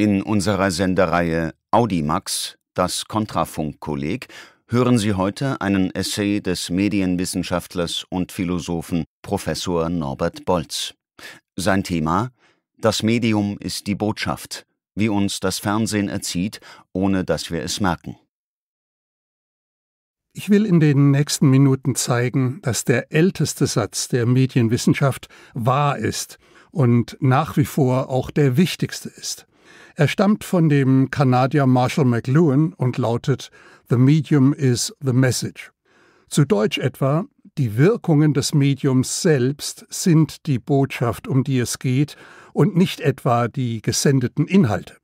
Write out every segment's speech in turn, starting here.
In unserer Sendereihe Audimax, das Kontrafunkkolleg, hören Sie heute einen Essay des Medienwissenschaftlers und Philosophen Professor Norbert Bolz. Sein Thema Das Medium ist die Botschaft, wie uns das Fernsehen erzieht, ohne dass wir es merken. Ich will in den nächsten Minuten zeigen, dass der älteste Satz der Medienwissenschaft wahr ist und nach wie vor auch der wichtigste ist. Er stammt von dem Kanadier Marshall McLuhan und lautet The Medium is the Message. Zu Deutsch etwa, die Wirkungen des Mediums selbst sind die Botschaft, um die es geht, und nicht etwa die gesendeten Inhalte.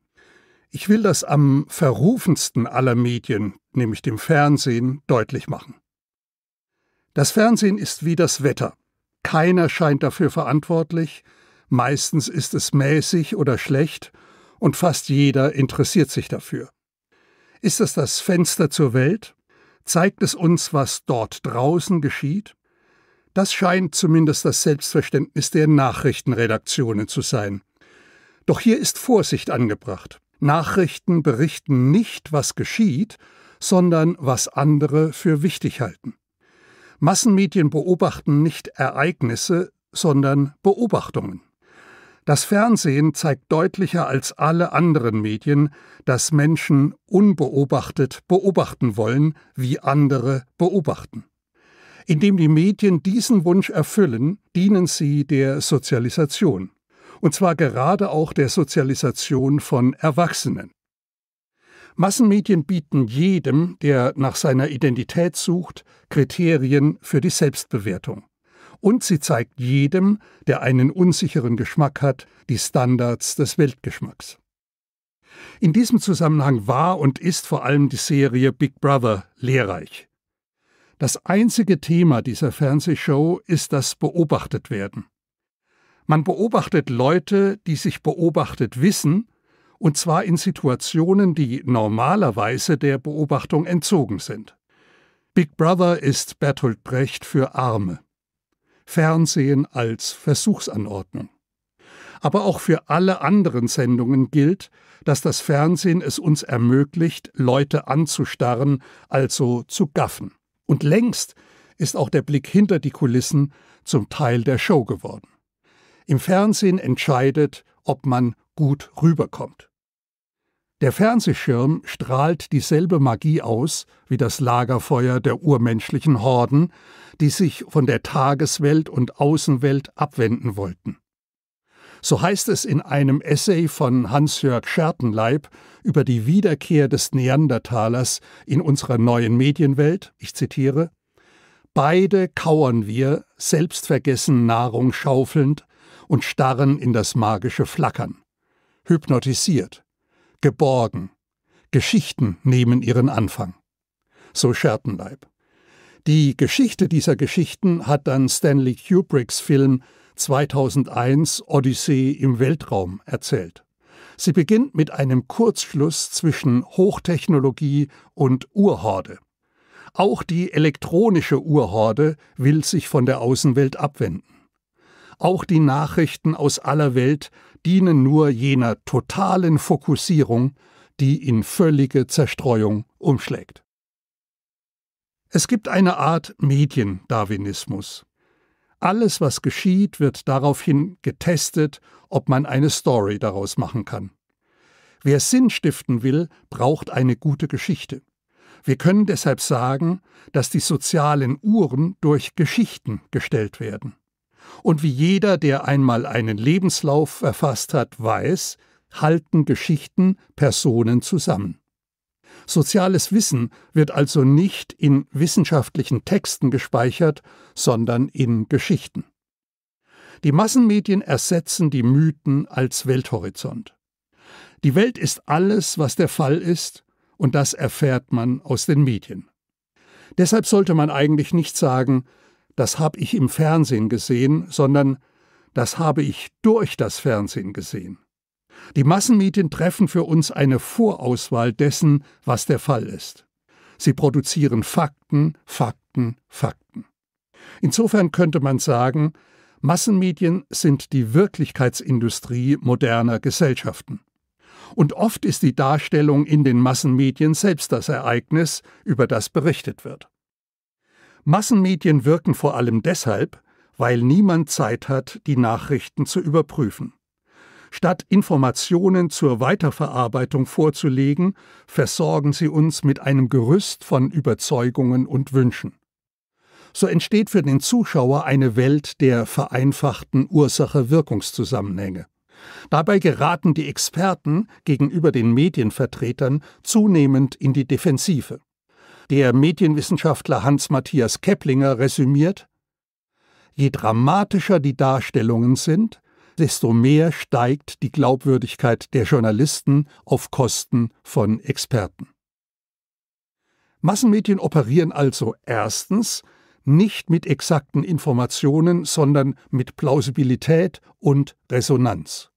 Ich will das am verrufensten aller Medien, nämlich dem Fernsehen, deutlich machen. Das Fernsehen ist wie das Wetter. Keiner scheint dafür verantwortlich, meistens ist es mäßig oder schlecht, und fast jeder interessiert sich dafür. Ist es das Fenster zur Welt? Zeigt es uns, was dort draußen geschieht? Das scheint zumindest das Selbstverständnis der Nachrichtenredaktionen zu sein. Doch hier ist Vorsicht angebracht. Nachrichten berichten nicht, was geschieht, sondern was andere für wichtig halten. Massenmedien beobachten nicht Ereignisse, sondern Beobachtungen. Das Fernsehen zeigt deutlicher als alle anderen Medien, dass Menschen unbeobachtet beobachten wollen, wie andere beobachten. Indem die Medien diesen Wunsch erfüllen, dienen sie der Sozialisation. Und zwar gerade auch der Sozialisation von Erwachsenen. Massenmedien bieten jedem, der nach seiner Identität sucht, Kriterien für die Selbstbewertung und sie zeigt jedem, der einen unsicheren Geschmack hat, die Standards des Weltgeschmacks. In diesem Zusammenhang war und ist vor allem die Serie Big Brother lehrreich. Das einzige Thema dieser Fernsehshow ist das Beobachtetwerden. Man beobachtet Leute, die sich beobachtet wissen, und zwar in Situationen, die normalerweise der Beobachtung entzogen sind. Big Brother ist Bertolt Brecht für Arme. Fernsehen als Versuchsanordnung. Aber auch für alle anderen Sendungen gilt, dass das Fernsehen es uns ermöglicht, Leute anzustarren, also zu gaffen. Und längst ist auch der Blick hinter die Kulissen zum Teil der Show geworden. Im Fernsehen entscheidet, ob man gut rüberkommt. Der Fernsehschirm strahlt dieselbe Magie aus wie das Lagerfeuer der urmenschlichen Horden, die sich von der Tageswelt und Außenwelt abwenden wollten. So heißt es in einem Essay von Hans-Jörg Schertenleib über die Wiederkehr des Neandertalers in unserer neuen Medienwelt, ich zitiere, Beide kauern wir, selbstvergessen Nahrung schaufelnd und starren in das magische Flackern. Hypnotisiert geborgen. Geschichten nehmen ihren Anfang. So Schertenleib. Die Geschichte dieser Geschichten hat dann Stanley Kubricks Film 2001 Odyssee im Weltraum erzählt. Sie beginnt mit einem Kurzschluss zwischen Hochtechnologie und Urhorde. Auch die elektronische Urhorde will sich von der Außenwelt abwenden. Auch die Nachrichten aus aller Welt dienen nur jener totalen Fokussierung, die in völlige Zerstreuung umschlägt. Es gibt eine Art Mediendarwinismus. Alles, was geschieht, wird daraufhin getestet, ob man eine Story daraus machen kann. Wer Sinn stiften will, braucht eine gute Geschichte. Wir können deshalb sagen, dass die sozialen Uhren durch Geschichten gestellt werden. Und wie jeder, der einmal einen Lebenslauf verfasst hat, weiß, halten Geschichten Personen zusammen. Soziales Wissen wird also nicht in wissenschaftlichen Texten gespeichert, sondern in Geschichten. Die Massenmedien ersetzen die Mythen als Welthorizont. Die Welt ist alles, was der Fall ist, und das erfährt man aus den Medien. Deshalb sollte man eigentlich nicht sagen, das habe ich im Fernsehen gesehen, sondern das habe ich durch das Fernsehen gesehen. Die Massenmedien treffen für uns eine Vorauswahl dessen, was der Fall ist. Sie produzieren Fakten, Fakten, Fakten. Insofern könnte man sagen, Massenmedien sind die Wirklichkeitsindustrie moderner Gesellschaften. Und oft ist die Darstellung in den Massenmedien selbst das Ereignis, über das berichtet wird. Massenmedien wirken vor allem deshalb, weil niemand Zeit hat, die Nachrichten zu überprüfen. Statt Informationen zur Weiterverarbeitung vorzulegen, versorgen sie uns mit einem Gerüst von Überzeugungen und Wünschen. So entsteht für den Zuschauer eine Welt der vereinfachten Ursache-Wirkungszusammenhänge. Dabei geraten die Experten gegenüber den Medienvertretern zunehmend in die Defensive. Der Medienwissenschaftler Hans-Matthias Keplinger resümiert, je dramatischer die Darstellungen sind, desto mehr steigt die Glaubwürdigkeit der Journalisten auf Kosten von Experten. Massenmedien operieren also erstens nicht mit exakten Informationen, sondern mit Plausibilität und Resonanz.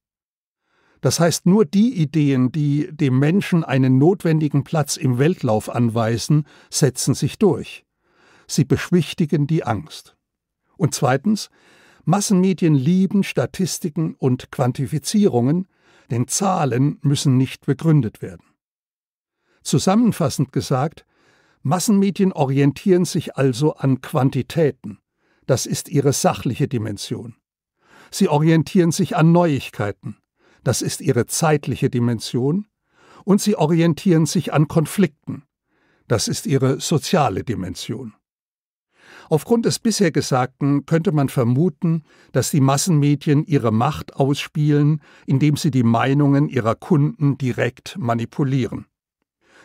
Das heißt, nur die Ideen, die dem Menschen einen notwendigen Platz im Weltlauf anweisen, setzen sich durch. Sie beschwichtigen die Angst. Und zweitens, Massenmedien lieben Statistiken und Quantifizierungen, denn Zahlen müssen nicht begründet werden. Zusammenfassend gesagt, Massenmedien orientieren sich also an Quantitäten. Das ist ihre sachliche Dimension. Sie orientieren sich an Neuigkeiten das ist ihre zeitliche Dimension, und sie orientieren sich an Konflikten, das ist ihre soziale Dimension. Aufgrund des bisher Gesagten könnte man vermuten, dass die Massenmedien ihre Macht ausspielen, indem sie die Meinungen ihrer Kunden direkt manipulieren.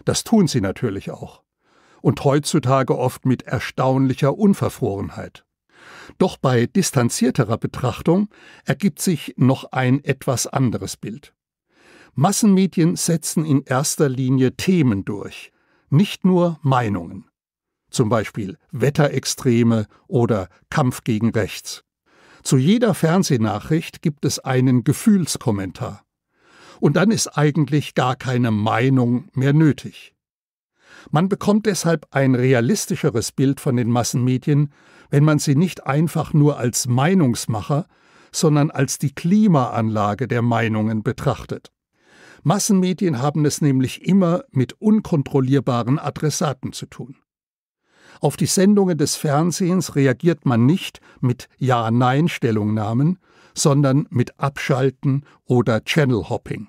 Das tun sie natürlich auch. Und heutzutage oft mit erstaunlicher Unverfrorenheit. Doch bei distanzierterer Betrachtung ergibt sich noch ein etwas anderes Bild. Massenmedien setzen in erster Linie Themen durch, nicht nur Meinungen. Zum Beispiel Wetterextreme oder Kampf gegen Rechts. Zu jeder Fernsehnachricht gibt es einen Gefühlskommentar. Und dann ist eigentlich gar keine Meinung mehr nötig. Man bekommt deshalb ein realistischeres Bild von den Massenmedien, wenn man sie nicht einfach nur als Meinungsmacher, sondern als die Klimaanlage der Meinungen betrachtet. Massenmedien haben es nämlich immer mit unkontrollierbaren Adressaten zu tun. Auf die Sendungen des Fernsehens reagiert man nicht mit Ja-Nein-Stellungnahmen, sondern mit Abschalten oder Channel-Hopping.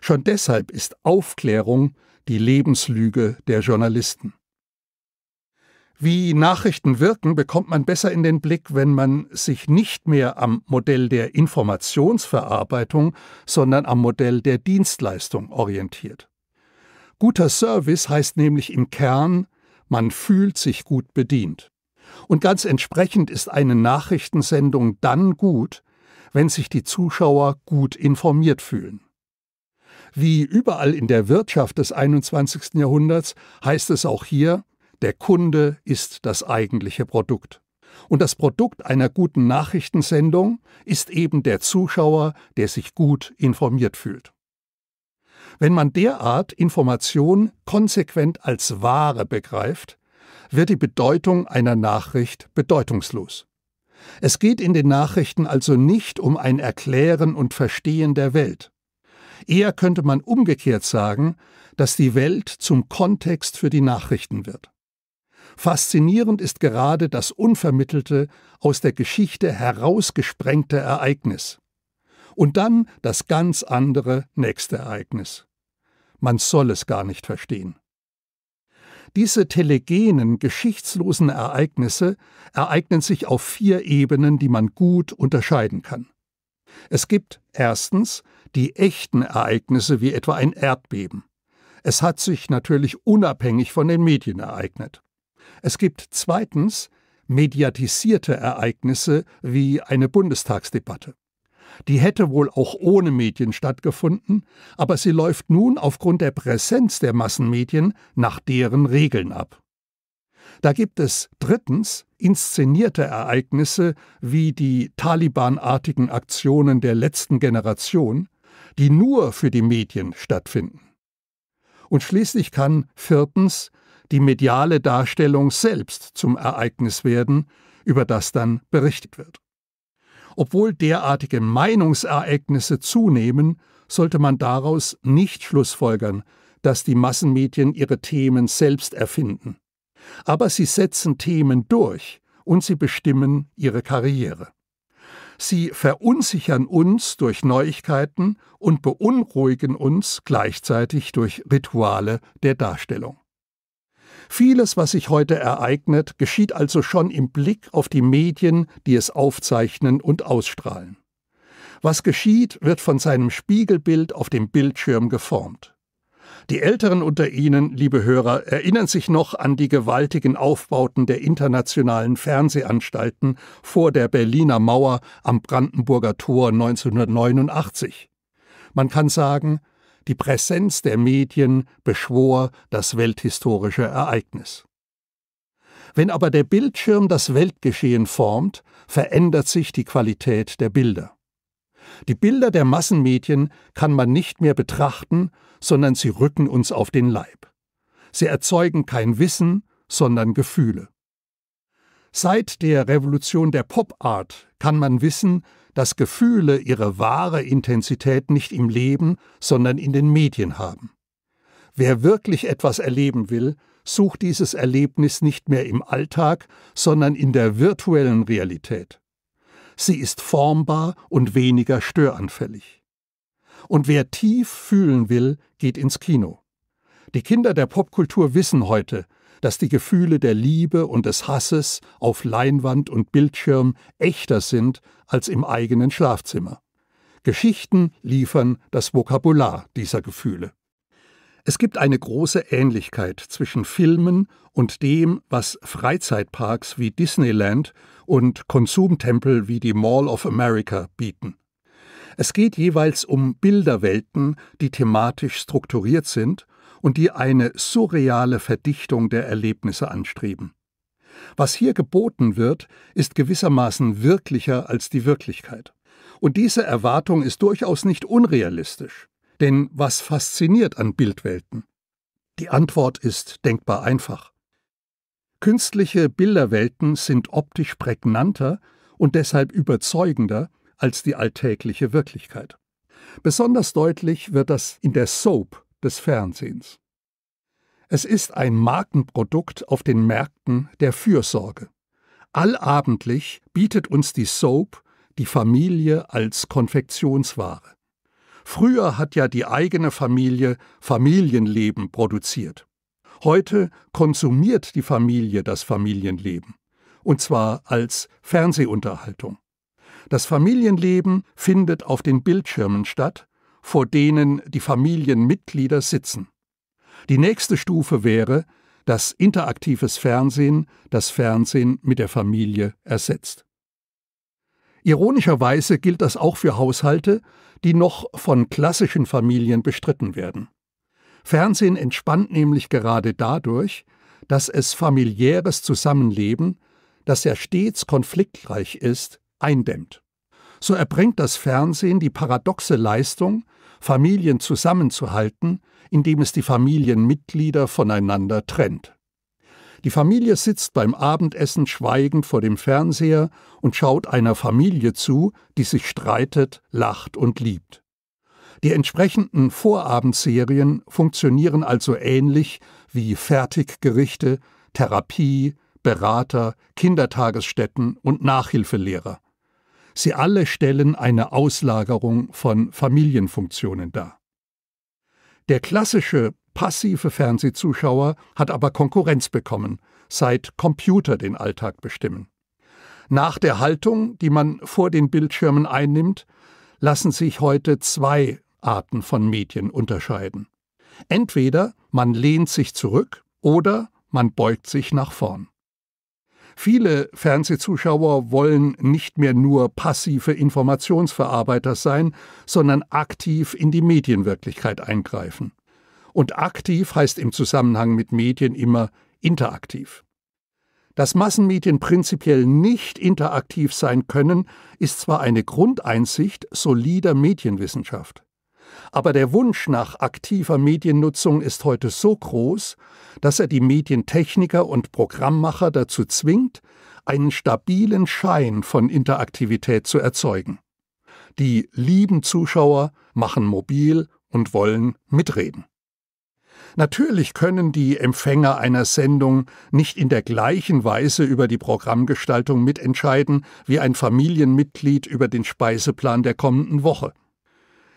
Schon deshalb ist Aufklärung die Lebenslüge der Journalisten. Wie Nachrichten wirken, bekommt man besser in den Blick, wenn man sich nicht mehr am Modell der Informationsverarbeitung, sondern am Modell der Dienstleistung orientiert. Guter Service heißt nämlich im Kern, man fühlt sich gut bedient. Und ganz entsprechend ist eine Nachrichtensendung dann gut, wenn sich die Zuschauer gut informiert fühlen. Wie überall in der Wirtschaft des 21. Jahrhunderts heißt es auch hier, der Kunde ist das eigentliche Produkt. Und das Produkt einer guten Nachrichtensendung ist eben der Zuschauer, der sich gut informiert fühlt. Wenn man derart Information konsequent als Ware begreift, wird die Bedeutung einer Nachricht bedeutungslos. Es geht in den Nachrichten also nicht um ein Erklären und Verstehen der Welt. Eher könnte man umgekehrt sagen, dass die Welt zum Kontext für die Nachrichten wird. Faszinierend ist gerade das unvermittelte, aus der Geschichte herausgesprengte Ereignis. Und dann das ganz andere nächste Ereignis. Man soll es gar nicht verstehen. Diese telegenen, geschichtslosen Ereignisse ereignen sich auf vier Ebenen, die man gut unterscheiden kann. Es gibt erstens die echten Ereignisse wie etwa ein Erdbeben. Es hat sich natürlich unabhängig von den Medien ereignet. Es gibt zweitens mediatisierte Ereignisse wie eine Bundestagsdebatte. Die hätte wohl auch ohne Medien stattgefunden, aber sie läuft nun aufgrund der Präsenz der Massenmedien nach deren Regeln ab. Da gibt es drittens inszenierte Ereignisse wie die Taliban-artigen Aktionen der letzten Generation, die nur für die Medien stattfinden. Und schließlich kann viertens die mediale Darstellung selbst zum Ereignis werden, über das dann berichtet wird. Obwohl derartige Meinungsereignisse zunehmen, sollte man daraus nicht schlussfolgern, dass die Massenmedien ihre Themen selbst erfinden aber sie setzen Themen durch und sie bestimmen ihre Karriere. Sie verunsichern uns durch Neuigkeiten und beunruhigen uns gleichzeitig durch Rituale der Darstellung. Vieles, was sich heute ereignet, geschieht also schon im Blick auf die Medien, die es aufzeichnen und ausstrahlen. Was geschieht, wird von seinem Spiegelbild auf dem Bildschirm geformt. Die Älteren unter Ihnen, liebe Hörer, erinnern sich noch an die gewaltigen Aufbauten der internationalen Fernsehanstalten vor der Berliner Mauer am Brandenburger Tor 1989. Man kann sagen, die Präsenz der Medien beschwor das welthistorische Ereignis. Wenn aber der Bildschirm das Weltgeschehen formt, verändert sich die Qualität der Bilder. Die Bilder der Massenmedien kann man nicht mehr betrachten, sondern sie rücken uns auf den Leib. Sie erzeugen kein Wissen, sondern Gefühle. Seit der Revolution der Pop Art kann man wissen, dass Gefühle ihre wahre Intensität nicht im Leben, sondern in den Medien haben. Wer wirklich etwas erleben will, sucht dieses Erlebnis nicht mehr im Alltag, sondern in der virtuellen Realität. Sie ist formbar und weniger störanfällig. Und wer tief fühlen will, geht ins Kino. Die Kinder der Popkultur wissen heute, dass die Gefühle der Liebe und des Hasses auf Leinwand und Bildschirm echter sind als im eigenen Schlafzimmer. Geschichten liefern das Vokabular dieser Gefühle. Es gibt eine große Ähnlichkeit zwischen Filmen und dem, was Freizeitparks wie Disneyland und Konsumtempel wie die Mall of America bieten. Es geht jeweils um Bilderwelten, die thematisch strukturiert sind und die eine surreale Verdichtung der Erlebnisse anstreben. Was hier geboten wird, ist gewissermaßen wirklicher als die Wirklichkeit. Und diese Erwartung ist durchaus nicht unrealistisch. Denn was fasziniert an Bildwelten? Die Antwort ist denkbar einfach. Künstliche Bilderwelten sind optisch prägnanter und deshalb überzeugender als die alltägliche Wirklichkeit. Besonders deutlich wird das in der Soap des Fernsehens. Es ist ein Markenprodukt auf den Märkten der Fürsorge. Allabendlich bietet uns die Soap die Familie als Konfektionsware. Früher hat ja die eigene Familie Familienleben produziert. Heute konsumiert die Familie das Familienleben, und zwar als Fernsehunterhaltung. Das Familienleben findet auf den Bildschirmen statt, vor denen die Familienmitglieder sitzen. Die nächste Stufe wäre, dass interaktives Fernsehen das Fernsehen mit der Familie ersetzt. Ironischerweise gilt das auch für Haushalte, die noch von klassischen Familien bestritten werden. Fernsehen entspannt nämlich gerade dadurch, dass es familiäres Zusammenleben, das ja stets konfliktreich ist, eindämmt. So erbringt das Fernsehen die paradoxe Leistung, Familien zusammenzuhalten, indem es die Familienmitglieder voneinander trennt. Die Familie sitzt beim Abendessen schweigend vor dem Fernseher und schaut einer Familie zu, die sich streitet, lacht und liebt. Die entsprechenden Vorabendserien funktionieren also ähnlich wie Fertiggerichte, Therapie, Berater, Kindertagesstätten und Nachhilfelehrer. Sie alle stellen eine Auslagerung von Familienfunktionen dar. Der klassische passive Fernsehzuschauer hat aber Konkurrenz bekommen, seit Computer den Alltag bestimmen. Nach der Haltung, die man vor den Bildschirmen einnimmt, lassen sich heute zwei Arten von Medien unterscheiden. Entweder man lehnt sich zurück oder man beugt sich nach vorn. Viele Fernsehzuschauer wollen nicht mehr nur passive Informationsverarbeiter sein, sondern aktiv in die Medienwirklichkeit eingreifen. Und aktiv heißt im Zusammenhang mit Medien immer interaktiv. Dass Massenmedien prinzipiell nicht interaktiv sein können, ist zwar eine Grundeinsicht solider Medienwissenschaft. Aber der Wunsch nach aktiver Mediennutzung ist heute so groß, dass er die Medientechniker und Programmmacher dazu zwingt, einen stabilen Schein von Interaktivität zu erzeugen. Die lieben Zuschauer machen mobil und wollen mitreden. Natürlich können die Empfänger einer Sendung nicht in der gleichen Weise über die Programmgestaltung mitentscheiden wie ein Familienmitglied über den Speiseplan der kommenden Woche.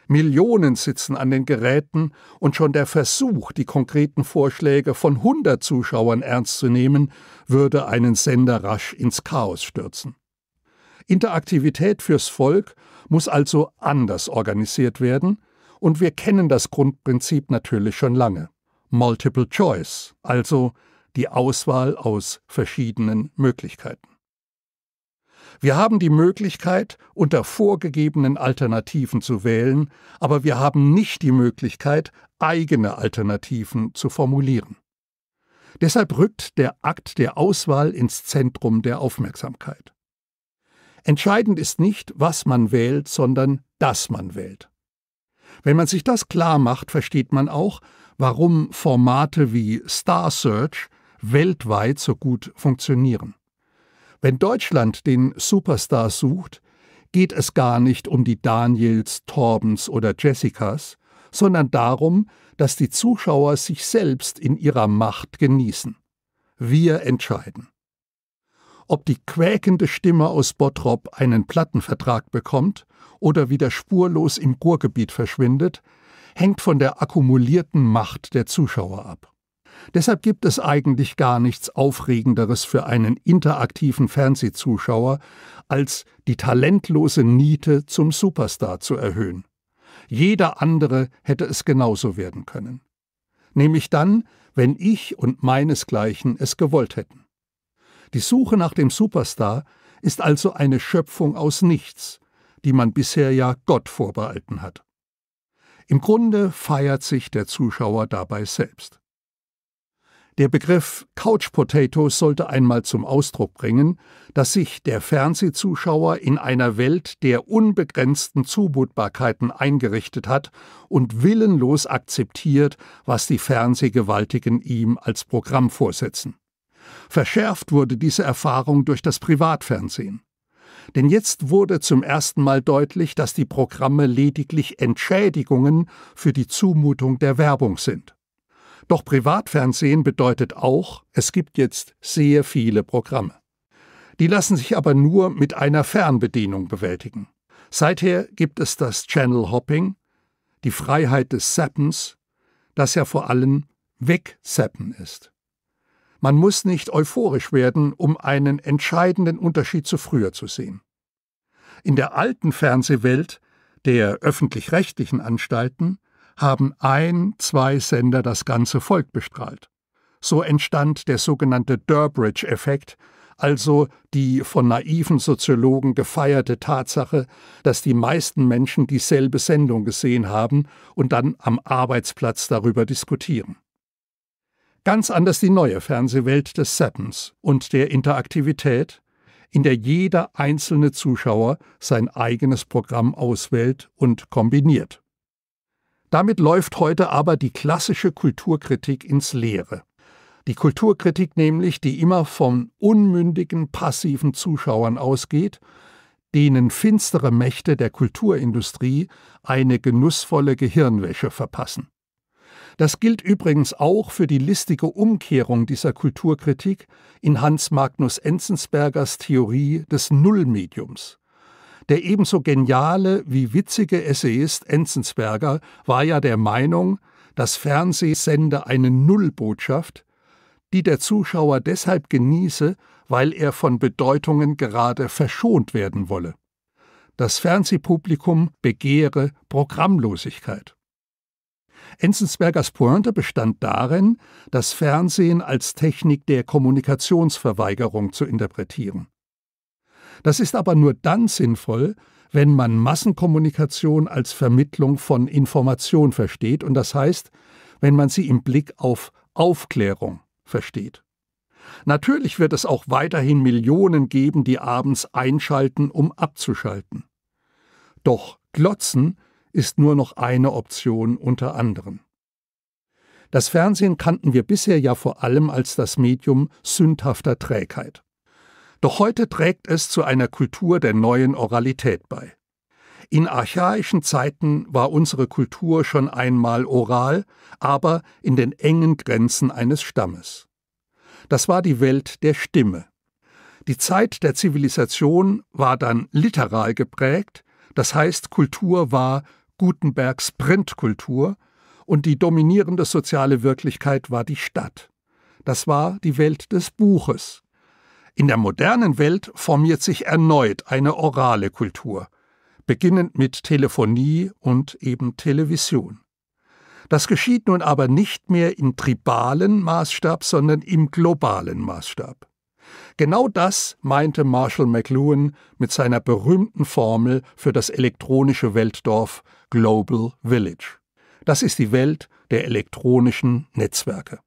Millionen sitzen an den Geräten und schon der Versuch, die konkreten Vorschläge von 100 Zuschauern ernst zu nehmen, würde einen Sender rasch ins Chaos stürzen. Interaktivität fürs Volk muss also anders organisiert werden, und wir kennen das Grundprinzip natürlich schon lange. Multiple Choice, also die Auswahl aus verschiedenen Möglichkeiten. Wir haben die Möglichkeit, unter vorgegebenen Alternativen zu wählen, aber wir haben nicht die Möglichkeit, eigene Alternativen zu formulieren. Deshalb rückt der Akt der Auswahl ins Zentrum der Aufmerksamkeit. Entscheidend ist nicht, was man wählt, sondern dass man wählt. Wenn man sich das klar macht, versteht man auch, warum Formate wie Star Search weltweit so gut funktionieren. Wenn Deutschland den Superstar sucht, geht es gar nicht um die Daniels, Torbens oder Jessicas, sondern darum, dass die Zuschauer sich selbst in ihrer Macht genießen. Wir entscheiden. Ob die quäkende Stimme aus Bottrop einen Plattenvertrag bekommt oder wieder spurlos im Ruhrgebiet verschwindet, hängt von der akkumulierten Macht der Zuschauer ab. Deshalb gibt es eigentlich gar nichts Aufregenderes für einen interaktiven Fernsehzuschauer, als die talentlose Niete zum Superstar zu erhöhen. Jeder andere hätte es genauso werden können. Nämlich dann, wenn ich und meinesgleichen es gewollt hätten. Die Suche nach dem Superstar ist also eine Schöpfung aus nichts, die man bisher ja Gott vorbehalten hat. Im Grunde feiert sich der Zuschauer dabei selbst. Der Begriff Couch Potatoes sollte einmal zum Ausdruck bringen, dass sich der Fernsehzuschauer in einer Welt der unbegrenzten Zumutbarkeiten eingerichtet hat und willenlos akzeptiert, was die Fernsehgewaltigen ihm als Programm vorsetzen. Verschärft wurde diese Erfahrung durch das Privatfernsehen. Denn jetzt wurde zum ersten Mal deutlich, dass die Programme lediglich Entschädigungen für die Zumutung der Werbung sind. Doch Privatfernsehen bedeutet auch, es gibt jetzt sehr viele Programme. Die lassen sich aber nur mit einer Fernbedienung bewältigen. Seither gibt es das Channel Hopping, die Freiheit des Sappens, das ja vor allem Wegsappen ist. Man muss nicht euphorisch werden, um einen entscheidenden Unterschied zu früher zu sehen. In der alten Fernsehwelt, der öffentlich-rechtlichen Anstalten, haben ein, zwei Sender das ganze Volk bestrahlt. So entstand der sogenannte Durbridge-Effekt, also die von naiven Soziologen gefeierte Tatsache, dass die meisten Menschen dieselbe Sendung gesehen haben und dann am Arbeitsplatz darüber diskutieren. Ganz anders die neue Fernsehwelt des Sattens und der Interaktivität, in der jeder einzelne Zuschauer sein eigenes Programm auswählt und kombiniert. Damit läuft heute aber die klassische Kulturkritik ins Leere. Die Kulturkritik nämlich, die immer von unmündigen, passiven Zuschauern ausgeht, denen finstere Mächte der Kulturindustrie eine genussvolle Gehirnwäsche verpassen. Das gilt übrigens auch für die listige Umkehrung dieser Kulturkritik in Hans Magnus Enzensbergers Theorie des Nullmediums. Der ebenso geniale wie witzige Essayist Enzensberger war ja der Meinung, dass sende eine Nullbotschaft, die der Zuschauer deshalb genieße, weil er von Bedeutungen gerade verschont werden wolle. Das Fernsehpublikum begehre Programmlosigkeit. Enzensbergers Pointe bestand darin, das Fernsehen als Technik der Kommunikationsverweigerung zu interpretieren. Das ist aber nur dann sinnvoll, wenn man Massenkommunikation als Vermittlung von Information versteht, und das heißt, wenn man sie im Blick auf Aufklärung versteht. Natürlich wird es auch weiterhin Millionen geben, die abends einschalten, um abzuschalten. Doch Glotzen ist nur noch eine Option unter anderen. Das Fernsehen kannten wir bisher ja vor allem als das Medium sündhafter Trägheit. Doch heute trägt es zu einer Kultur der neuen Oralität bei. In archaischen Zeiten war unsere Kultur schon einmal oral, aber in den engen Grenzen eines Stammes. Das war die Welt der Stimme. Die Zeit der Zivilisation war dann literal geprägt, das heißt Kultur war Gutenbergs Printkultur und die dominierende soziale Wirklichkeit war die Stadt. Das war die Welt des Buches. In der modernen Welt formiert sich erneut eine orale Kultur, beginnend mit Telefonie und eben Television. Das geschieht nun aber nicht mehr im tribalen Maßstab, sondern im globalen Maßstab. Genau das meinte Marshall McLuhan mit seiner berühmten Formel für das elektronische Weltdorf Global Village. Das ist die Welt der elektronischen Netzwerke.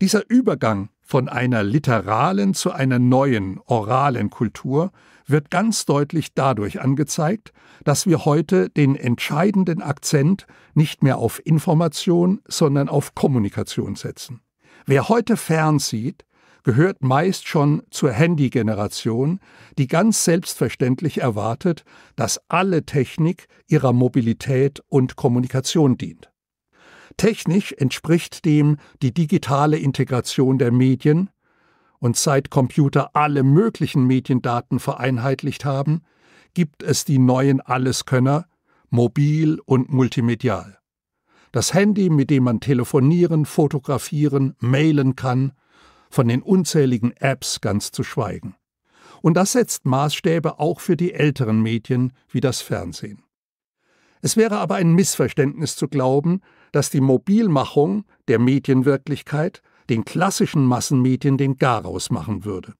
Dieser Übergang von einer literalen zu einer neuen oralen Kultur wird ganz deutlich dadurch angezeigt, dass wir heute den entscheidenden Akzent nicht mehr auf Information, sondern auf Kommunikation setzen. Wer heute fernsieht, gehört meist schon zur Handy-Generation, die ganz selbstverständlich erwartet, dass alle Technik ihrer Mobilität und Kommunikation dient. Technisch entspricht dem die digitale Integration der Medien, und seit Computer alle möglichen Mediendaten vereinheitlicht haben, gibt es die neuen Alleskönner, mobil und multimedial. Das Handy, mit dem man telefonieren, fotografieren, mailen kann, von den unzähligen Apps ganz zu schweigen. Und das setzt Maßstäbe auch für die älteren Medien wie das Fernsehen. Es wäre aber ein Missverständnis zu glauben, dass die Mobilmachung der Medienwirklichkeit den klassischen Massenmedien den Garaus machen würde.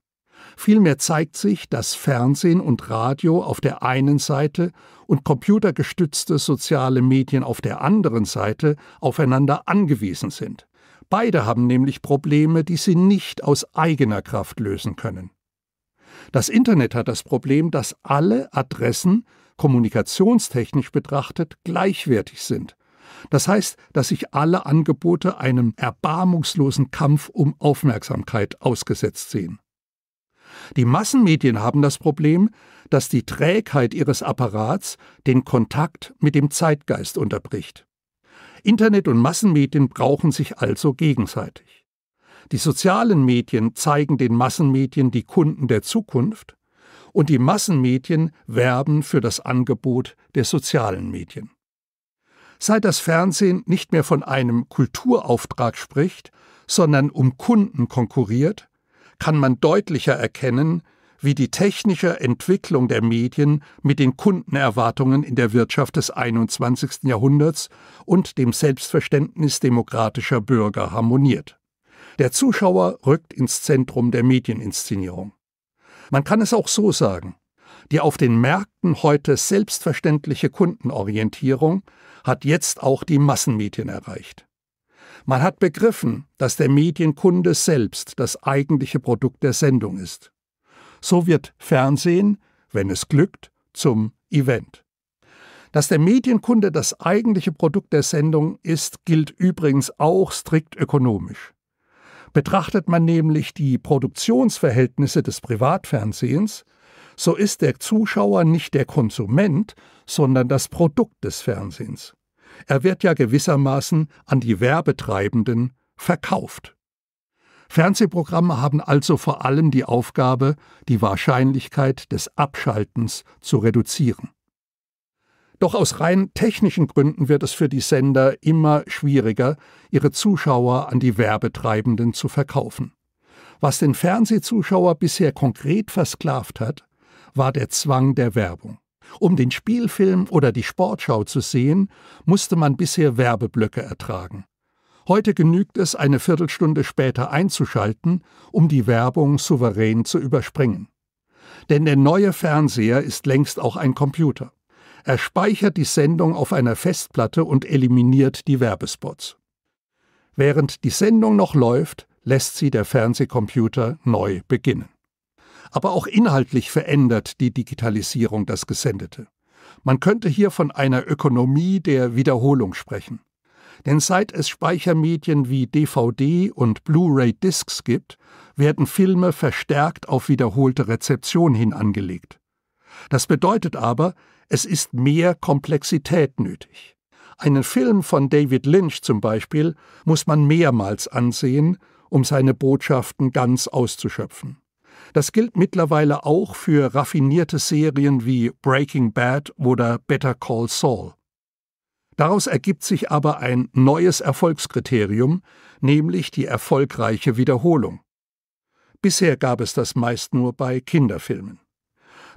Vielmehr zeigt sich, dass Fernsehen und Radio auf der einen Seite und computergestützte soziale Medien auf der anderen Seite aufeinander angewiesen sind Beide haben nämlich Probleme, die sie nicht aus eigener Kraft lösen können. Das Internet hat das Problem, dass alle Adressen, kommunikationstechnisch betrachtet, gleichwertig sind. Das heißt, dass sich alle Angebote einem erbarmungslosen Kampf um Aufmerksamkeit ausgesetzt sehen. Die Massenmedien haben das Problem, dass die Trägheit ihres Apparats den Kontakt mit dem Zeitgeist unterbricht. Internet und Massenmedien brauchen sich also gegenseitig. Die sozialen Medien zeigen den Massenmedien die Kunden der Zukunft und die Massenmedien werben für das Angebot der sozialen Medien. Seit das Fernsehen nicht mehr von einem Kulturauftrag spricht, sondern um Kunden konkurriert, kann man deutlicher erkennen, wie die technische Entwicklung der Medien mit den Kundenerwartungen in der Wirtschaft des 21. Jahrhunderts und dem Selbstverständnis demokratischer Bürger harmoniert. Der Zuschauer rückt ins Zentrum der Medieninszenierung. Man kann es auch so sagen, die auf den Märkten heute selbstverständliche Kundenorientierung hat jetzt auch die Massenmedien erreicht. Man hat begriffen, dass der Medienkunde selbst das eigentliche Produkt der Sendung ist. So wird Fernsehen, wenn es glückt, zum Event. Dass der Medienkunde das eigentliche Produkt der Sendung ist, gilt übrigens auch strikt ökonomisch. Betrachtet man nämlich die Produktionsverhältnisse des Privatfernsehens, so ist der Zuschauer nicht der Konsument, sondern das Produkt des Fernsehens. Er wird ja gewissermaßen an die Werbetreibenden verkauft. Fernsehprogramme haben also vor allem die Aufgabe, die Wahrscheinlichkeit des Abschaltens zu reduzieren. Doch aus rein technischen Gründen wird es für die Sender immer schwieriger, ihre Zuschauer an die Werbetreibenden zu verkaufen. Was den Fernsehzuschauer bisher konkret versklavt hat, war der Zwang der Werbung. Um den Spielfilm oder die Sportschau zu sehen, musste man bisher Werbeblöcke ertragen. Heute genügt es, eine Viertelstunde später einzuschalten, um die Werbung souverän zu überspringen. Denn der neue Fernseher ist längst auch ein Computer. Er speichert die Sendung auf einer Festplatte und eliminiert die Werbespots. Während die Sendung noch läuft, lässt sie der Fernsehcomputer neu beginnen. Aber auch inhaltlich verändert die Digitalisierung das Gesendete. Man könnte hier von einer Ökonomie der Wiederholung sprechen. Denn seit es Speichermedien wie DVD und Blu-ray-Discs gibt, werden Filme verstärkt auf wiederholte Rezeption hin angelegt. Das bedeutet aber, es ist mehr Komplexität nötig. Einen Film von David Lynch zum Beispiel muss man mehrmals ansehen, um seine Botschaften ganz auszuschöpfen. Das gilt mittlerweile auch für raffinierte Serien wie Breaking Bad oder Better Call Saul. Daraus ergibt sich aber ein neues Erfolgskriterium, nämlich die erfolgreiche Wiederholung. Bisher gab es das meist nur bei Kinderfilmen.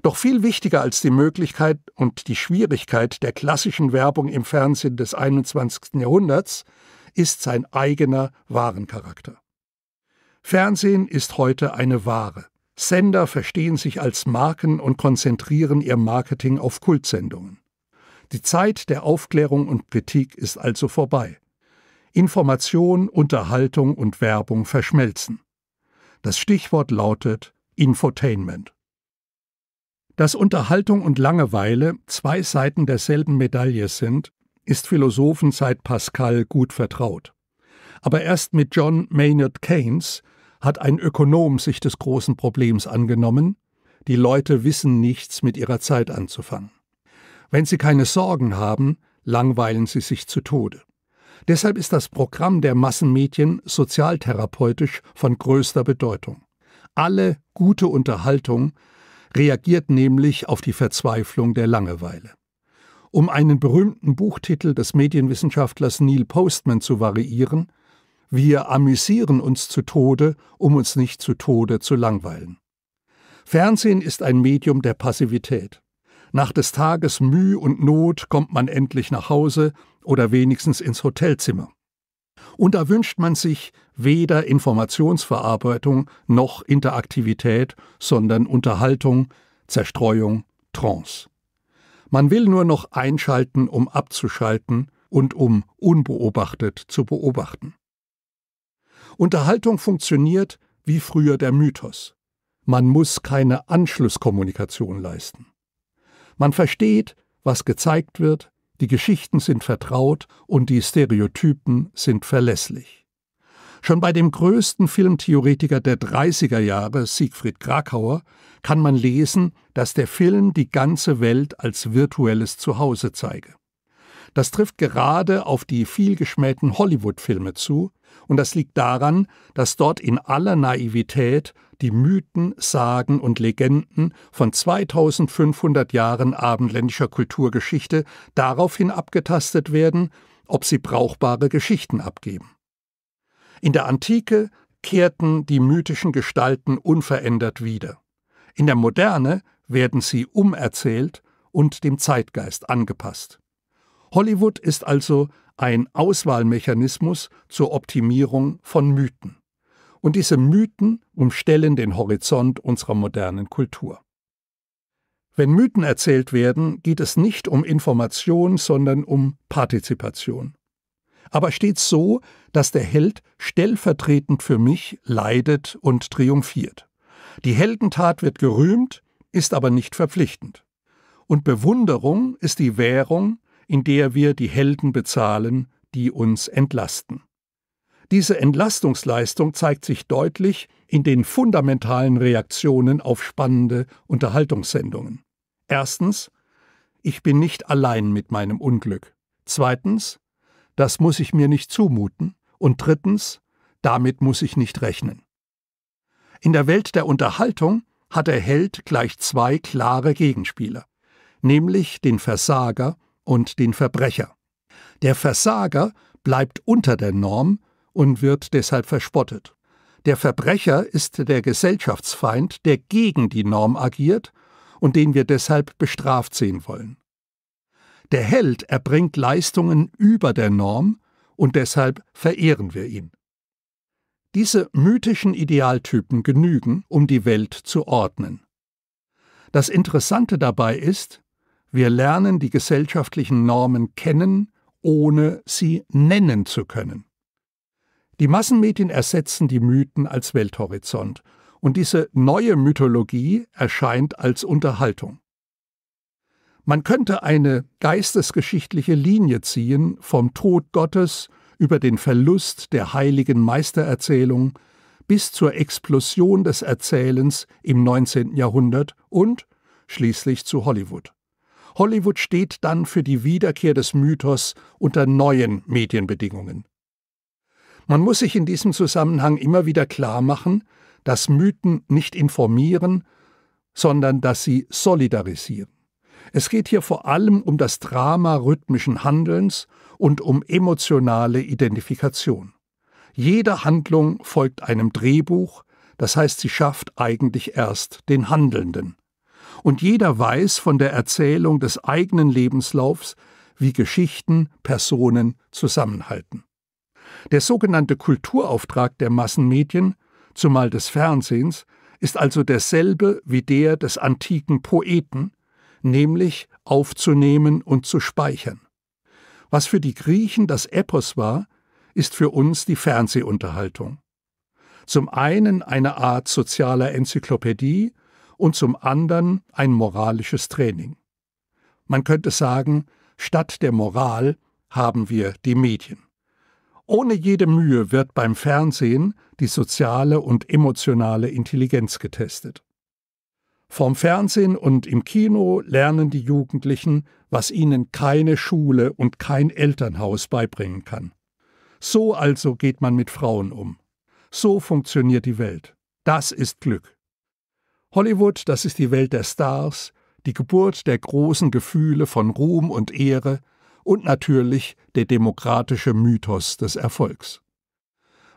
Doch viel wichtiger als die Möglichkeit und die Schwierigkeit der klassischen Werbung im Fernsehen des 21. Jahrhunderts ist sein eigener Warencharakter. Fernsehen ist heute eine Ware. Sender verstehen sich als Marken und konzentrieren ihr Marketing auf Kultsendungen. Die Zeit der Aufklärung und Kritik ist also vorbei. Information, Unterhaltung und Werbung verschmelzen. Das Stichwort lautet Infotainment. Dass Unterhaltung und Langeweile zwei Seiten derselben Medaille sind, ist Philosophen seit Pascal gut vertraut. Aber erst mit John Maynard Keynes hat ein Ökonom sich des großen Problems angenommen, die Leute wissen nichts mit ihrer Zeit anzufangen. Wenn sie keine Sorgen haben, langweilen sie sich zu Tode. Deshalb ist das Programm der Massenmedien sozialtherapeutisch von größter Bedeutung. Alle gute Unterhaltung reagiert nämlich auf die Verzweiflung der Langeweile. Um einen berühmten Buchtitel des Medienwissenschaftlers Neil Postman zu variieren, wir amüsieren uns zu Tode, um uns nicht zu Tode zu langweilen. Fernsehen ist ein Medium der Passivität. Nach des Tages Mühe und Not kommt man endlich nach Hause oder wenigstens ins Hotelzimmer. Und da wünscht man sich weder Informationsverarbeitung noch Interaktivität, sondern Unterhaltung, Zerstreuung, Trance. Man will nur noch einschalten, um abzuschalten und um unbeobachtet zu beobachten. Unterhaltung funktioniert wie früher der Mythos. Man muss keine Anschlusskommunikation leisten. Man versteht, was gezeigt wird, die Geschichten sind vertraut und die Stereotypen sind verlässlich. Schon bei dem größten Filmtheoretiker der 30er Jahre, Siegfried Krakauer, kann man lesen, dass der Film die ganze Welt als virtuelles Zuhause zeige. Das trifft gerade auf die vielgeschmähten Hollywood-Filme zu, und das liegt daran, dass dort in aller Naivität die Mythen, Sagen und Legenden von 2500 Jahren abendländischer Kulturgeschichte daraufhin abgetastet werden, ob sie brauchbare Geschichten abgeben. In der Antike kehrten die mythischen Gestalten unverändert wieder. In der Moderne werden sie umerzählt und dem Zeitgeist angepasst. Hollywood ist also ein Auswahlmechanismus zur Optimierung von Mythen. Und diese Mythen umstellen den Horizont unserer modernen Kultur. Wenn Mythen erzählt werden, geht es nicht um Information, sondern um Partizipation. Aber stets so, dass der Held stellvertretend für mich leidet und triumphiert. Die Heldentat wird gerühmt, ist aber nicht verpflichtend. Und Bewunderung ist die Währung, in der wir die Helden bezahlen, die uns entlasten. Diese Entlastungsleistung zeigt sich deutlich in den fundamentalen Reaktionen auf spannende Unterhaltungssendungen. Erstens, ich bin nicht allein mit meinem Unglück. Zweitens, das muss ich mir nicht zumuten. Und drittens, damit muss ich nicht rechnen. In der Welt der Unterhaltung hat der Held gleich zwei klare Gegenspieler, nämlich den Versager und den Verbrecher. Der Versager bleibt unter der Norm und wird deshalb verspottet. Der Verbrecher ist der Gesellschaftsfeind, der gegen die Norm agiert und den wir deshalb bestraft sehen wollen. Der Held erbringt Leistungen über der Norm und deshalb verehren wir ihn. Diese mythischen Idealtypen genügen, um die Welt zu ordnen. Das Interessante dabei ist, wir lernen die gesellschaftlichen Normen kennen, ohne sie nennen zu können. Die Massenmedien ersetzen die Mythen als Welthorizont, und diese neue Mythologie erscheint als Unterhaltung. Man könnte eine geistesgeschichtliche Linie ziehen vom Tod Gottes über den Verlust der heiligen Meistererzählung bis zur Explosion des Erzählens im 19. Jahrhundert und schließlich zu Hollywood. Hollywood steht dann für die Wiederkehr des Mythos unter neuen Medienbedingungen. Man muss sich in diesem Zusammenhang immer wieder klar machen, dass Mythen nicht informieren, sondern dass sie solidarisieren. Es geht hier vor allem um das Drama rhythmischen Handelns und um emotionale Identifikation. Jede Handlung folgt einem Drehbuch, das heißt, sie schafft eigentlich erst den Handelnden und jeder weiß von der Erzählung des eigenen Lebenslaufs, wie Geschichten Personen zusammenhalten. Der sogenannte Kulturauftrag der Massenmedien, zumal des Fernsehens, ist also derselbe wie der des antiken Poeten, nämlich aufzunehmen und zu speichern. Was für die Griechen das Epos war, ist für uns die Fernsehunterhaltung. Zum einen eine Art sozialer Enzyklopädie und zum anderen ein moralisches Training. Man könnte sagen, statt der Moral haben wir die Medien. Ohne jede Mühe wird beim Fernsehen die soziale und emotionale Intelligenz getestet. Vom Fernsehen und im Kino lernen die Jugendlichen, was ihnen keine Schule und kein Elternhaus beibringen kann. So also geht man mit Frauen um. So funktioniert die Welt. Das ist Glück. Hollywood, das ist die Welt der Stars, die Geburt der großen Gefühle von Ruhm und Ehre und natürlich der demokratische Mythos des Erfolgs.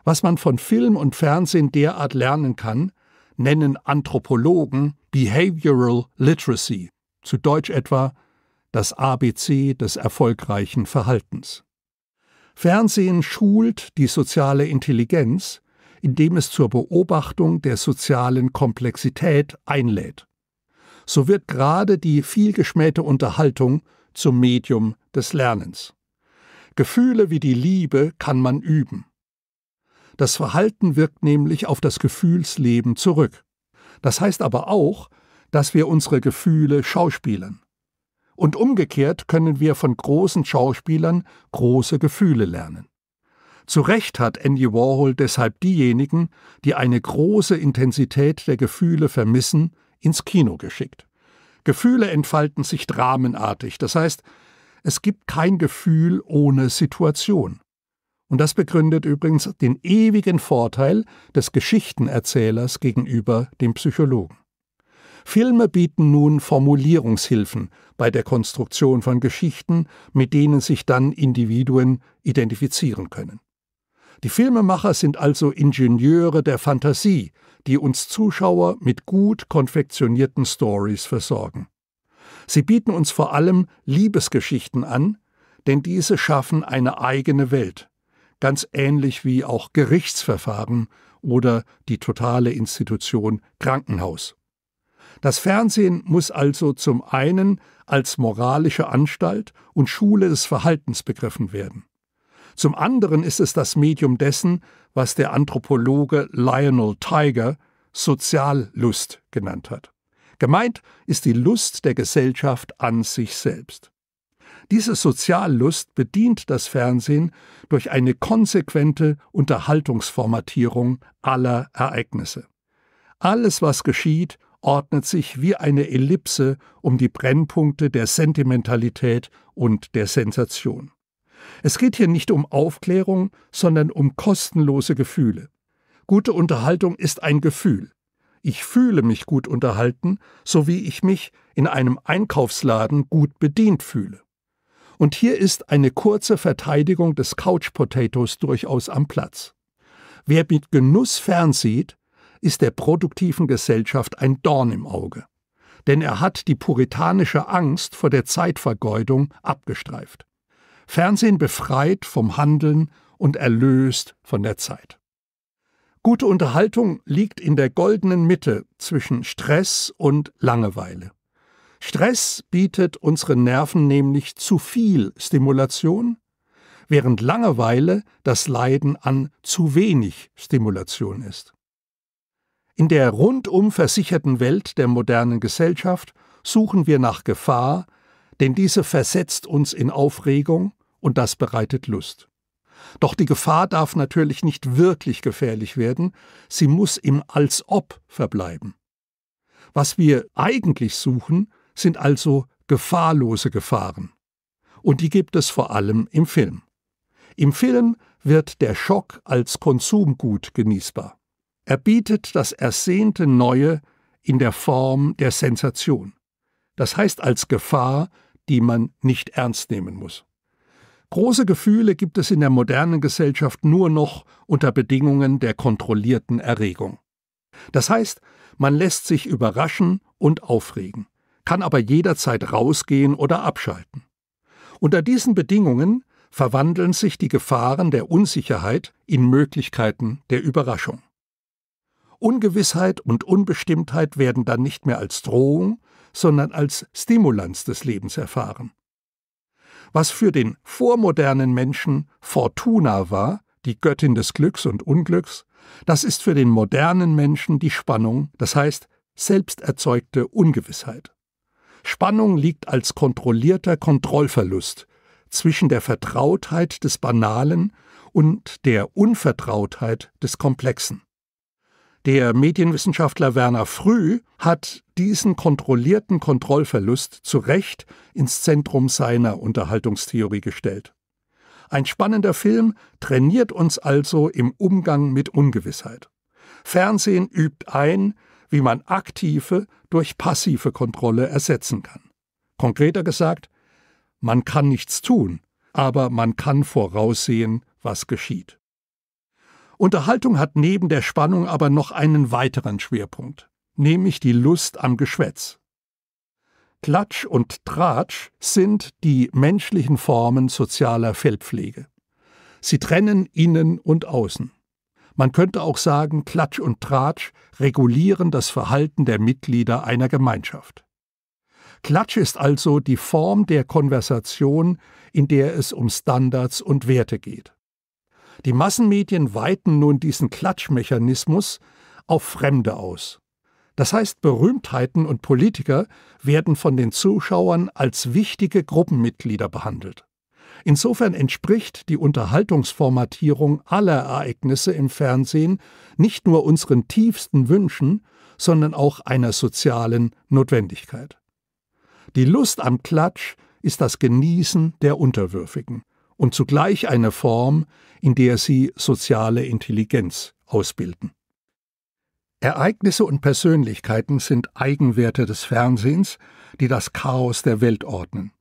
Was man von Film und Fernsehen derart lernen kann, nennen Anthropologen Behavioral Literacy, zu Deutsch etwa das ABC des erfolgreichen Verhaltens. Fernsehen schult die soziale Intelligenz, indem es zur Beobachtung der sozialen Komplexität einlädt. So wird gerade die vielgeschmähte Unterhaltung zum Medium des Lernens. Gefühle wie die Liebe kann man üben. Das Verhalten wirkt nämlich auf das Gefühlsleben zurück. Das heißt aber auch, dass wir unsere Gefühle schauspielen. Und umgekehrt können wir von großen Schauspielern große Gefühle lernen. Zu Recht hat Andy Warhol deshalb diejenigen, die eine große Intensität der Gefühle vermissen, ins Kino geschickt. Gefühle entfalten sich dramenartig, das heißt, es gibt kein Gefühl ohne Situation. Und das begründet übrigens den ewigen Vorteil des Geschichtenerzählers gegenüber dem Psychologen. Filme bieten nun Formulierungshilfen bei der Konstruktion von Geschichten, mit denen sich dann Individuen identifizieren können. Die Filmemacher sind also Ingenieure der Fantasie, die uns Zuschauer mit gut konfektionierten Stories versorgen. Sie bieten uns vor allem Liebesgeschichten an, denn diese schaffen eine eigene Welt, ganz ähnlich wie auch Gerichtsverfahren oder die totale Institution Krankenhaus. Das Fernsehen muss also zum einen als moralische Anstalt und Schule des Verhaltens begriffen werden. Zum anderen ist es das Medium dessen, was der Anthropologe Lionel Tiger Soziallust genannt hat. Gemeint ist die Lust der Gesellschaft an sich selbst. Diese Soziallust bedient das Fernsehen durch eine konsequente Unterhaltungsformatierung aller Ereignisse. Alles, was geschieht, ordnet sich wie eine Ellipse um die Brennpunkte der Sentimentalität und der Sensation. Es geht hier nicht um Aufklärung, sondern um kostenlose Gefühle. Gute Unterhaltung ist ein Gefühl. Ich fühle mich gut unterhalten, so wie ich mich in einem Einkaufsladen gut bedient fühle. Und hier ist eine kurze Verteidigung des Couch Potatoes durchaus am Platz. Wer mit Genuss fernsieht, ist der produktiven Gesellschaft ein Dorn im Auge. Denn er hat die puritanische Angst vor der Zeitvergeudung abgestreift. Fernsehen befreit vom Handeln und erlöst von der Zeit. Gute Unterhaltung liegt in der goldenen Mitte zwischen Stress und Langeweile. Stress bietet unseren Nerven nämlich zu viel Stimulation, während Langeweile das Leiden an zu wenig Stimulation ist. In der rundum versicherten Welt der modernen Gesellschaft suchen wir nach Gefahr, denn diese versetzt uns in Aufregung und das bereitet Lust. Doch die Gefahr darf natürlich nicht wirklich gefährlich werden, sie muss im als ob verbleiben. Was wir eigentlich suchen, sind also gefahrlose Gefahren. Und die gibt es vor allem im Film. Im Film wird der Schock als Konsumgut genießbar. Er bietet das ersehnte Neue in der Form der Sensation. Das heißt als Gefahr die man nicht ernst nehmen muss. Große Gefühle gibt es in der modernen Gesellschaft nur noch unter Bedingungen der kontrollierten Erregung. Das heißt, man lässt sich überraschen und aufregen, kann aber jederzeit rausgehen oder abschalten. Unter diesen Bedingungen verwandeln sich die Gefahren der Unsicherheit in Möglichkeiten der Überraschung. Ungewissheit und Unbestimmtheit werden dann nicht mehr als Drohung, sondern als Stimulanz des Lebens erfahren. Was für den vormodernen Menschen Fortuna war, die Göttin des Glücks und Unglücks, das ist für den modernen Menschen die Spannung, das heißt selbsterzeugte Ungewissheit. Spannung liegt als kontrollierter Kontrollverlust zwischen der Vertrautheit des Banalen und der Unvertrautheit des Komplexen. Der Medienwissenschaftler Werner Früh hat diesen kontrollierten Kontrollverlust zu Recht ins Zentrum seiner Unterhaltungstheorie gestellt. Ein spannender Film trainiert uns also im Umgang mit Ungewissheit. Fernsehen übt ein, wie man aktive durch passive Kontrolle ersetzen kann. Konkreter gesagt, man kann nichts tun, aber man kann voraussehen, was geschieht. Unterhaltung hat neben der Spannung aber noch einen weiteren Schwerpunkt, nämlich die Lust am Geschwätz. Klatsch und Tratsch sind die menschlichen Formen sozialer Feldpflege. Sie trennen innen und außen. Man könnte auch sagen, Klatsch und Tratsch regulieren das Verhalten der Mitglieder einer Gemeinschaft. Klatsch ist also die Form der Konversation, in der es um Standards und Werte geht. Die Massenmedien weiten nun diesen Klatschmechanismus auf Fremde aus. Das heißt, Berühmtheiten und Politiker werden von den Zuschauern als wichtige Gruppenmitglieder behandelt. Insofern entspricht die Unterhaltungsformatierung aller Ereignisse im Fernsehen nicht nur unseren tiefsten Wünschen, sondern auch einer sozialen Notwendigkeit. Die Lust am Klatsch ist das Genießen der Unterwürfigen und zugleich eine Form, in der sie soziale Intelligenz ausbilden. Ereignisse und Persönlichkeiten sind Eigenwerte des Fernsehens, die das Chaos der Welt ordnen.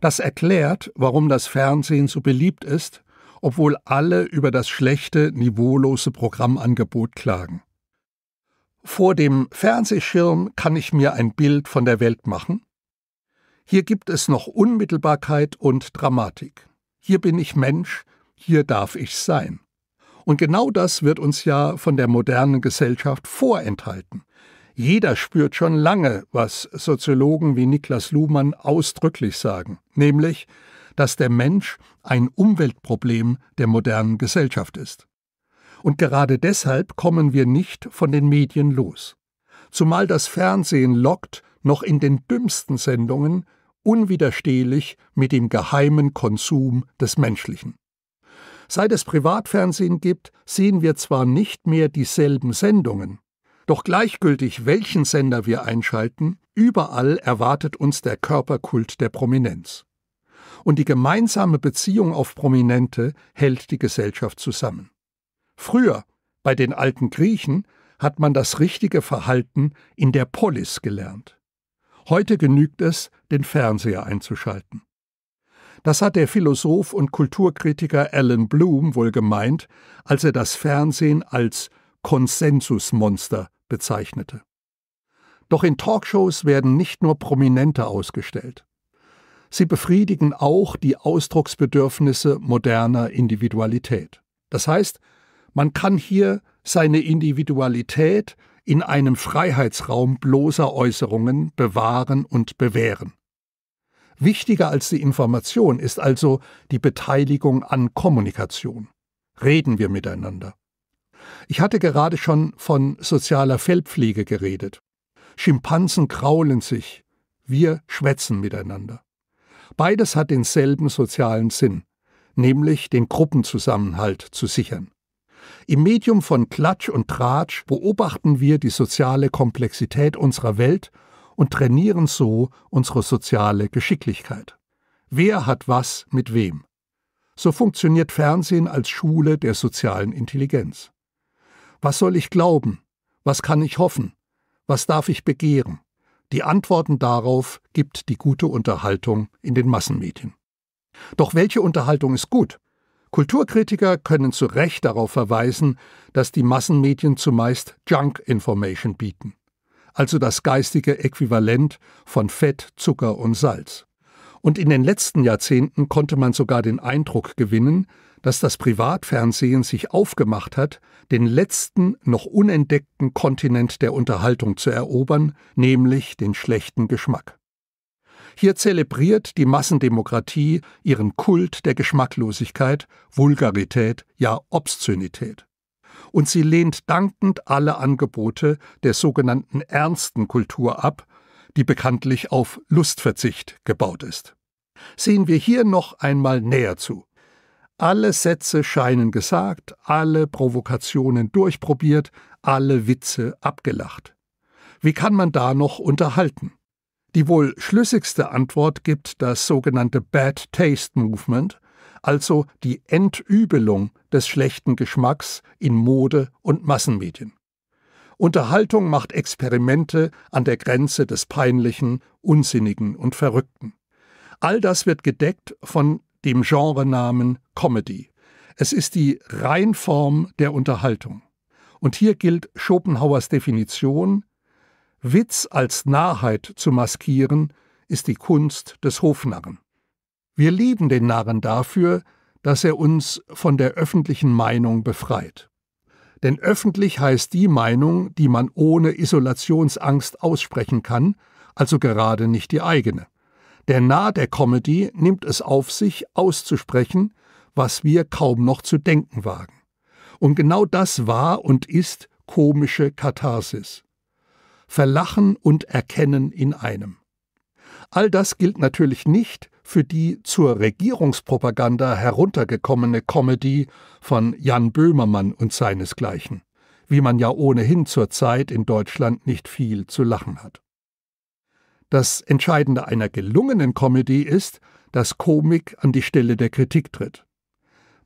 Das erklärt, warum das Fernsehen so beliebt ist, obwohl alle über das schlechte, niveaulose Programmangebot klagen. Vor dem Fernsehschirm kann ich mir ein Bild von der Welt machen. Hier gibt es noch Unmittelbarkeit und Dramatik. Hier bin ich Mensch, hier darf ich sein. Und genau das wird uns ja von der modernen Gesellschaft vorenthalten. Jeder spürt schon lange, was Soziologen wie Niklas Luhmann ausdrücklich sagen, nämlich, dass der Mensch ein Umweltproblem der modernen Gesellschaft ist. Und gerade deshalb kommen wir nicht von den Medien los. Zumal das Fernsehen lockt, noch in den dümmsten Sendungen unwiderstehlich mit dem geheimen Konsum des Menschlichen. Seit es Privatfernsehen gibt, sehen wir zwar nicht mehr dieselben Sendungen, doch gleichgültig, welchen Sender wir einschalten, überall erwartet uns der Körperkult der Prominenz. Und die gemeinsame Beziehung auf Prominente hält die Gesellschaft zusammen. Früher, bei den alten Griechen, hat man das richtige Verhalten in der Polis gelernt. Heute genügt es, den Fernseher einzuschalten. Das hat der Philosoph und Kulturkritiker Alan Bloom wohl gemeint, als er das Fernsehen als Konsensusmonster bezeichnete. Doch in Talkshows werden nicht nur Prominente ausgestellt. Sie befriedigen auch die Ausdrucksbedürfnisse moderner Individualität. Das heißt, man kann hier seine Individualität in einem Freiheitsraum bloßer Äußerungen bewahren und bewähren. Wichtiger als die Information ist also die Beteiligung an Kommunikation. Reden wir miteinander. Ich hatte gerade schon von sozialer Feldpflege geredet. Schimpansen kraulen sich, wir schwätzen miteinander. Beides hat denselben sozialen Sinn, nämlich den Gruppenzusammenhalt zu sichern. Im Medium von Klatsch und Tratsch beobachten wir die soziale Komplexität unserer Welt und trainieren so unsere soziale Geschicklichkeit. Wer hat was mit wem? So funktioniert Fernsehen als Schule der sozialen Intelligenz. Was soll ich glauben? Was kann ich hoffen? Was darf ich begehren? Die Antworten darauf gibt die gute Unterhaltung in den Massenmedien. Doch welche Unterhaltung ist gut? Kulturkritiker können zu Recht darauf verweisen, dass die Massenmedien zumeist Junk Information bieten, also das geistige Äquivalent von Fett, Zucker und Salz. Und in den letzten Jahrzehnten konnte man sogar den Eindruck gewinnen, dass das Privatfernsehen sich aufgemacht hat, den letzten noch unentdeckten Kontinent der Unterhaltung zu erobern, nämlich den schlechten Geschmack. Hier zelebriert die Massendemokratie ihren Kult der Geschmacklosigkeit, Vulgarität, ja Obszönität. Und sie lehnt dankend alle Angebote der sogenannten ernsten Kultur ab, die bekanntlich auf Lustverzicht gebaut ist. Sehen wir hier noch einmal näher zu. Alle Sätze scheinen gesagt, alle Provokationen durchprobiert, alle Witze abgelacht. Wie kann man da noch unterhalten? Die wohl schlüssigste Antwort gibt das sogenannte Bad Taste Movement, also die Entübelung des schlechten Geschmacks in Mode und Massenmedien. Unterhaltung macht Experimente an der Grenze des Peinlichen, Unsinnigen und Verrückten. All das wird gedeckt von dem Genrenamen Comedy. Es ist die Reinform der Unterhaltung. Und hier gilt Schopenhauers Definition, Witz als Narrheit zu maskieren, ist die Kunst des Hofnarren. Wir lieben den Narren dafür, dass er uns von der öffentlichen Meinung befreit. Denn öffentlich heißt die Meinung, die man ohne Isolationsangst aussprechen kann, also gerade nicht die eigene. Der Narr der Comedy nimmt es auf sich, auszusprechen, was wir kaum noch zu denken wagen. Und genau das war und ist komische Katharsis. Verlachen und Erkennen in einem. All das gilt natürlich nicht für die zur Regierungspropaganda heruntergekommene Comedy von Jan Böhmermann und seinesgleichen, wie man ja ohnehin zur Zeit in Deutschland nicht viel zu lachen hat. Das Entscheidende einer gelungenen Comedy ist, dass Komik an die Stelle der Kritik tritt.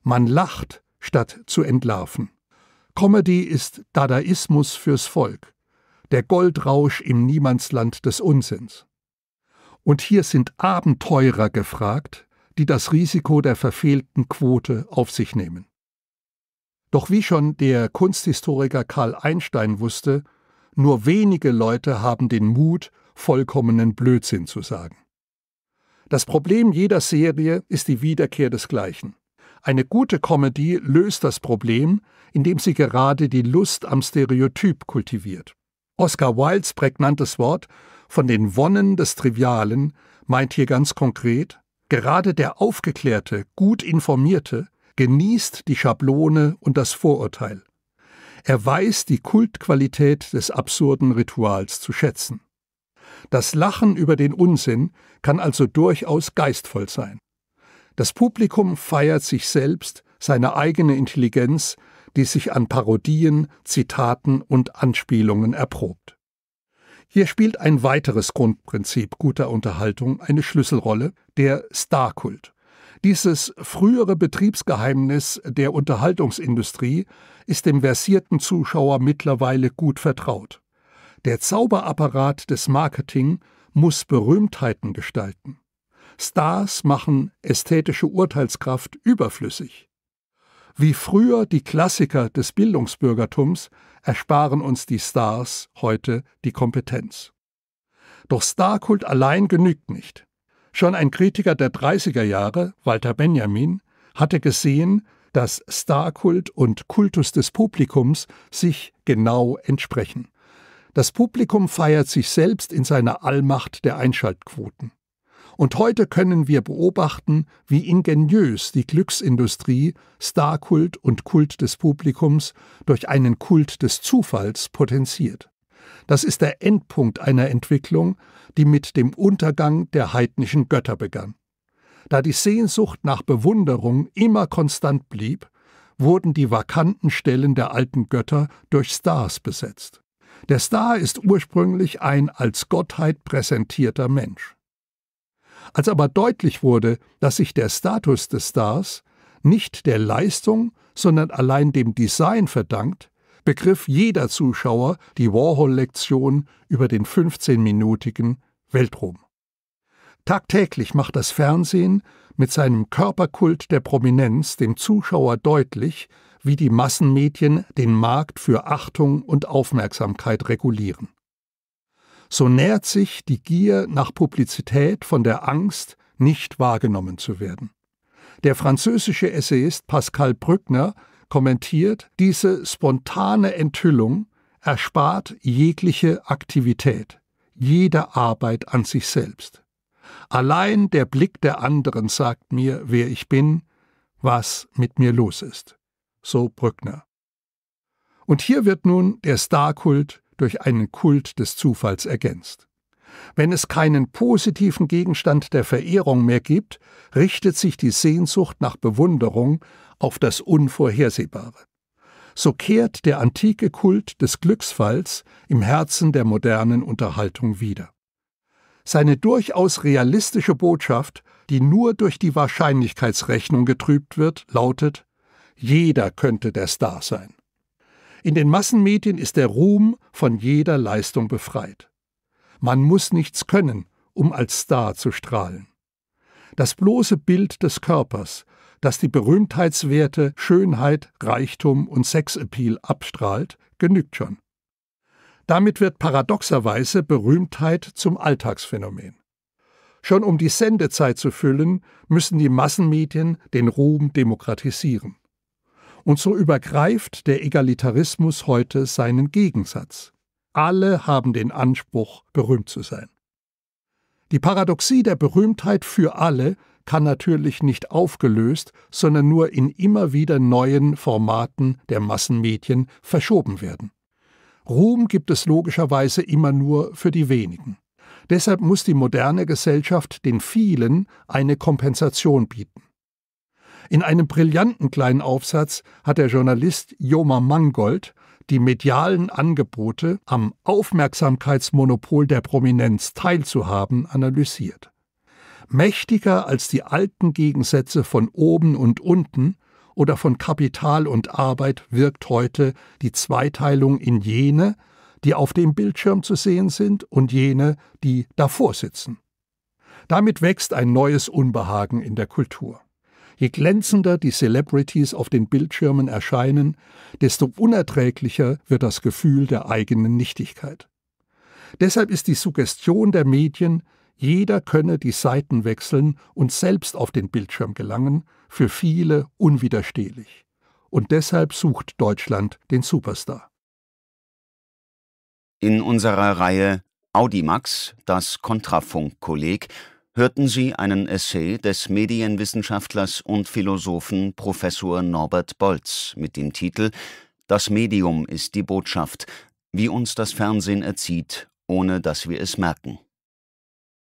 Man lacht, statt zu entlarven. Comedy ist Dadaismus fürs Volk der Goldrausch im Niemandsland des Unsinns. Und hier sind Abenteurer gefragt, die das Risiko der verfehlten Quote auf sich nehmen. Doch wie schon der Kunsthistoriker Karl Einstein wusste, nur wenige Leute haben den Mut, vollkommenen Blödsinn zu sagen. Das Problem jeder Serie ist die Wiederkehr desgleichen. Eine gute Comedy löst das Problem, indem sie gerade die Lust am Stereotyp kultiviert. Oscar Wildes prägnantes Wort von den Wonnen des Trivialen meint hier ganz konkret, gerade der aufgeklärte, gut informierte genießt die Schablone und das Vorurteil. Er weiß die Kultqualität des absurden Rituals zu schätzen. Das Lachen über den Unsinn kann also durchaus geistvoll sein. Das Publikum feiert sich selbst, seine eigene Intelligenz, die sich an Parodien, Zitaten und Anspielungen erprobt. Hier spielt ein weiteres Grundprinzip guter Unterhaltung eine Schlüsselrolle, der Starkult. Dieses frühere Betriebsgeheimnis der Unterhaltungsindustrie ist dem versierten Zuschauer mittlerweile gut vertraut. Der Zauberapparat des Marketing muss Berühmtheiten gestalten. Stars machen ästhetische Urteilskraft überflüssig. Wie früher die Klassiker des Bildungsbürgertums ersparen uns die Stars heute die Kompetenz. Doch Starkult allein genügt nicht. Schon ein Kritiker der 30er Jahre, Walter Benjamin, hatte gesehen, dass Starkult und Kultus des Publikums sich genau entsprechen. Das Publikum feiert sich selbst in seiner Allmacht der Einschaltquoten. Und heute können wir beobachten, wie ingeniös die Glücksindustrie Starkult und Kult des Publikums durch einen Kult des Zufalls potenziert. Das ist der Endpunkt einer Entwicklung, die mit dem Untergang der heidnischen Götter begann. Da die Sehnsucht nach Bewunderung immer konstant blieb, wurden die vakanten Stellen der alten Götter durch Stars besetzt. Der Star ist ursprünglich ein als Gottheit präsentierter Mensch. Als aber deutlich wurde, dass sich der Status des Stars nicht der Leistung, sondern allein dem Design verdankt, begriff jeder Zuschauer die Warhol-Lektion über den 15-minütigen Weltraum. Tagtäglich macht das Fernsehen mit seinem Körperkult der Prominenz dem Zuschauer deutlich, wie die Massenmedien den Markt für Achtung und Aufmerksamkeit regulieren so nährt sich die Gier nach Publizität von der Angst, nicht wahrgenommen zu werden. Der französische Essayist Pascal Brückner kommentiert, diese spontane Enthüllung erspart jegliche Aktivität, jede Arbeit an sich selbst. Allein der Blick der anderen sagt mir, wer ich bin, was mit mir los ist. So Brückner. Und hier wird nun der Starkult durch einen Kult des Zufalls ergänzt. Wenn es keinen positiven Gegenstand der Verehrung mehr gibt, richtet sich die Sehnsucht nach Bewunderung auf das Unvorhersehbare. So kehrt der antike Kult des Glücksfalls im Herzen der modernen Unterhaltung wieder. Seine durchaus realistische Botschaft, die nur durch die Wahrscheinlichkeitsrechnung getrübt wird, lautet Jeder könnte der Star sein. In den Massenmedien ist der Ruhm von jeder Leistung befreit. Man muss nichts können, um als Star zu strahlen. Das bloße Bild des Körpers, das die Berühmtheitswerte Schönheit, Reichtum und Sexappeal abstrahlt, genügt schon. Damit wird paradoxerweise Berühmtheit zum Alltagsphänomen. Schon um die Sendezeit zu füllen, müssen die Massenmedien den Ruhm demokratisieren. Und so übergreift der Egalitarismus heute seinen Gegensatz. Alle haben den Anspruch, berühmt zu sein. Die Paradoxie der Berühmtheit für alle kann natürlich nicht aufgelöst, sondern nur in immer wieder neuen Formaten der Massenmedien verschoben werden. Ruhm gibt es logischerweise immer nur für die wenigen. Deshalb muss die moderne Gesellschaft den vielen eine Kompensation bieten. In einem brillanten kleinen Aufsatz hat der Journalist Joma Mangold die medialen Angebote, am Aufmerksamkeitsmonopol der Prominenz teilzuhaben, analysiert. Mächtiger als die alten Gegensätze von oben und unten oder von Kapital und Arbeit wirkt heute die Zweiteilung in jene, die auf dem Bildschirm zu sehen sind und jene, die davor sitzen. Damit wächst ein neues Unbehagen in der Kultur. Je glänzender die Celebrities auf den Bildschirmen erscheinen, desto unerträglicher wird das Gefühl der eigenen Nichtigkeit. Deshalb ist die Suggestion der Medien, jeder könne die Seiten wechseln und selbst auf den Bildschirm gelangen, für viele unwiderstehlich. Und deshalb sucht Deutschland den Superstar. In unserer Reihe Audimax, das Kontrafunkkolleg, hörten Sie einen Essay des Medienwissenschaftlers und Philosophen Professor Norbert Bolz mit dem Titel Das Medium ist die Botschaft, wie uns das Fernsehen erzieht, ohne dass wir es merken.